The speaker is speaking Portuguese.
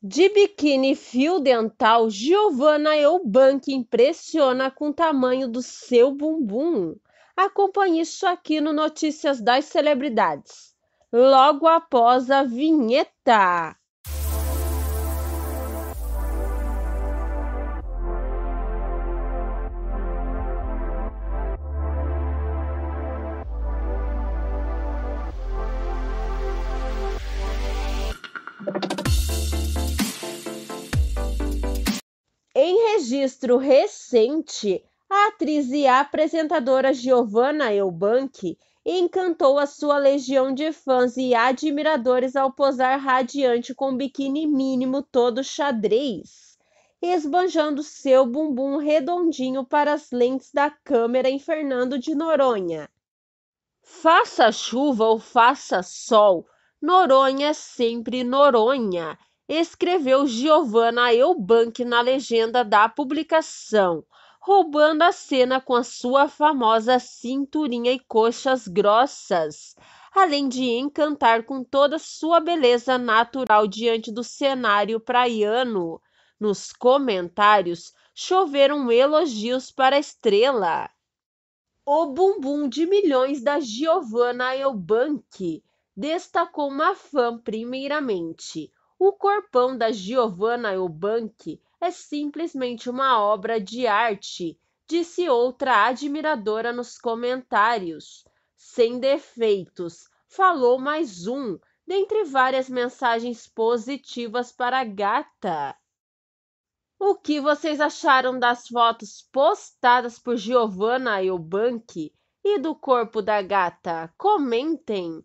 De biquíni fio dental, Giovanna Eubank impressiona com o tamanho do seu bumbum. Acompanhe isso aqui no Notícias das Celebridades, logo após a vinheta. registro recente, a atriz e a apresentadora Giovanna Eubank encantou a sua legião de fãs e admiradores ao posar radiante com biquíni mínimo todo xadrez, esbanjando seu bumbum redondinho para as lentes da câmera em Fernando de Noronha. Faça chuva ou faça sol, Noronha é sempre Noronha escreveu Giovanna Eubank na legenda da publicação, roubando a cena com a sua famosa cinturinha e coxas grossas, além de encantar com toda sua beleza natural diante do cenário praiano. Nos comentários choveram elogios para a estrela. O bumbum de milhões da Giovanna Eubank destacou uma fã primeiramente, o corpão da Giovanna Eubank é simplesmente uma obra de arte, disse outra admiradora nos comentários. Sem defeitos, falou mais um, dentre várias mensagens positivas para a gata. O que vocês acharam das fotos postadas por Giovanna Eubank e do corpo da gata? Comentem!